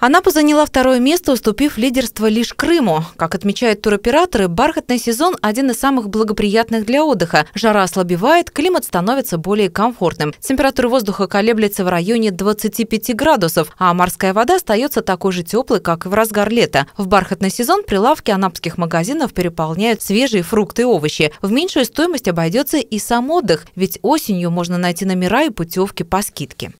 Анапа заняла второе место, уступив лидерство лишь Крыму. Как отмечают туроператоры, бархатный сезон – один из самых благоприятных для отдыха. Жара ослабевает, климат становится более комфортным. Температура воздуха колеблется в районе 25 градусов, а морская вода остается такой же теплой, как и в разгар лета. В бархатный сезон прилавки анапских магазинов переполняют свежие фрукты и овощи. В меньшую стоимость обойдется и сам отдых, ведь осенью можно найти номера и путевки по скидке.